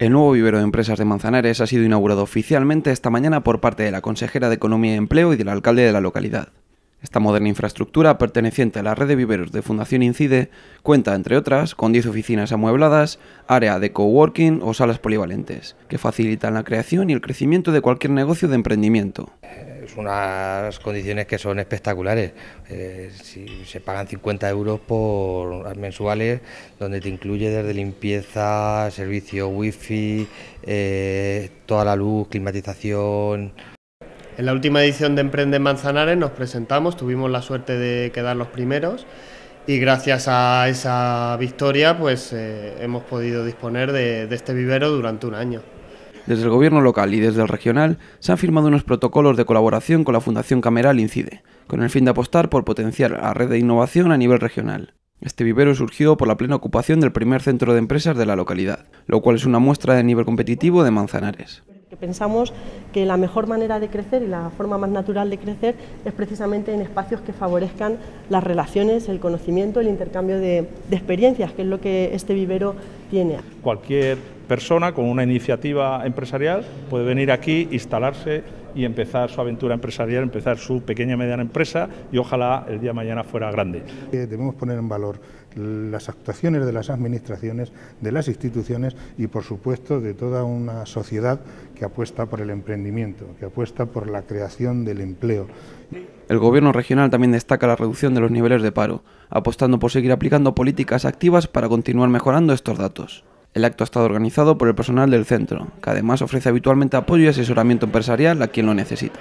El nuevo vivero de empresas de Manzanares ha sido inaugurado oficialmente esta mañana por parte de la consejera de Economía y Empleo y del alcalde de la localidad. Esta moderna infraestructura, perteneciente a la red de viveros de Fundación Incide, cuenta, entre otras, con 10 oficinas amuebladas, área de coworking o salas polivalentes, que facilitan la creación y el crecimiento de cualquier negocio de emprendimiento es unas condiciones que son espectaculares. Eh, se pagan 50 euros por eh, mensuales, donde te incluye desde limpieza, servicio wifi, eh, toda la luz, climatización. En la última edición de Emprende Manzanares nos presentamos, tuvimos la suerte de quedar los primeros y gracias a esa victoria pues hemos podido disponer de este vivero durante un año. Desde el gobierno local y desde el regional se han firmado unos protocolos de colaboración con la Fundación Cameral INCIDE, con el fin de apostar por potenciar la red de innovación a nivel regional. Este vivero surgió por la plena ocupación del primer centro de empresas de la localidad, lo cual es una muestra de nivel competitivo de Manzanares. Pensamos que la mejor manera de crecer y la forma más natural de crecer es precisamente en espacios que favorezcan las relaciones, el conocimiento, el intercambio de, experiencias, que es lo que este vivero tiene. Cualquier persona con una iniciativa empresarial puede venir aquí, instalarse y empezar su aventura empresarial, empezar su pequeña y mediana empresa y ojalá el día mañana fuera grande. Eh, debemos poner en valor las actuaciones de las administraciones, de las instituciones y por supuesto de toda una sociedad que apuesta por el emprendimiento, que apuesta por la creación del empleo. El gobierno regional también destaca la reducción de los niveles de paro, apostando por seguir aplicando políticas activas para continuar mejorando estos datos. El acto ha estado organizado por el personal del centro, que además ofrece habitualmente apoyo y asesoramiento empresarial a quien lo necesita.